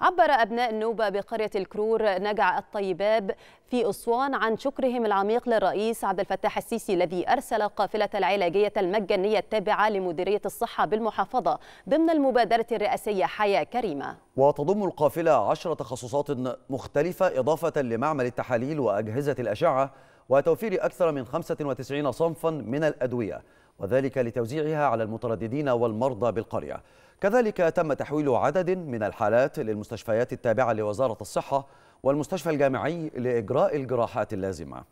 عبر أبناء النوبة بقرية الكرور نجع الطيباب في أسوان عن شكرهم العميق للرئيس عبد الفتاح السيسي الذي أرسل قافلة العلاجية المجانية التابعة لمديرية الصحة بالمحافظة ضمن المبادرة الرئاسية حياة كريمة وتضم القافلة عشر تخصصات مختلفة إضافة لمعمل التحاليل وأجهزة الأشعة وتوفير أكثر من 95 صنفا من الأدوية وذلك لتوزيعها على المترددين والمرضى بالقرية كذلك تم تحويل عدد من الحالات للمستشفيات التابعة لوزارة الصحة والمستشفى الجامعي لإجراء الجراحات اللازمة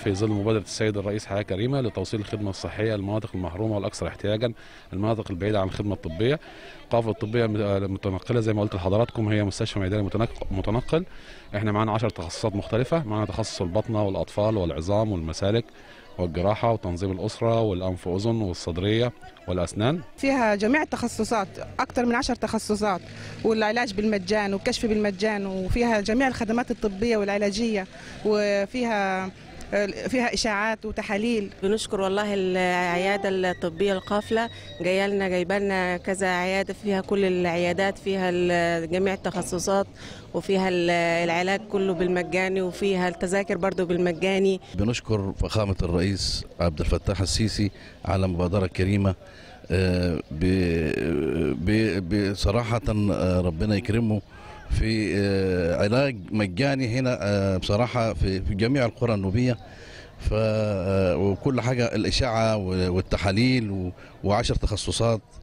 في ظل مبادرة السيد الرئيس حياة كريمة لتوصيل الخدمة الصحية للمناطق المحرومة والأكثر احتياجا المناطق البعيدة عن الخدمة الطبية القافة الطبية المتنقلة زي ما قلت لحضراتكم هي مستشفى ميداني متنقل احنا معانا 10 تخصصات مختلفة معانا تخصص البطنة والأطفال والعظام والمسالك والجراحة وتنظيم الأسرة والأنف وأذن والصدرية والأسنان فيها جميع التخصصات أكثر من عشر تخصصات والعلاج بالمجان والكشف بالمجان وفيها جميع الخدمات الطبية والعلاجية وفيها فيها اشاعات وتحاليل بنشكر والله العياده الطبيه القافله جايه لنا جايبه لنا كذا عياده فيها كل العيادات فيها جميع التخصصات وفيها العلاج كله بالمجاني وفيها التذاكر برضه بالمجاني بنشكر فخامه الرئيس عبد الفتاح السيسي على مبادره كريمه آه، آه، بصراحه آه، ربنا يكرمه في آه، علاج مجاني هنا آه، بصراحة في جميع القرى النوبية ف آه، وكل حاجة الإشعة والتحاليل وعشر تخصصات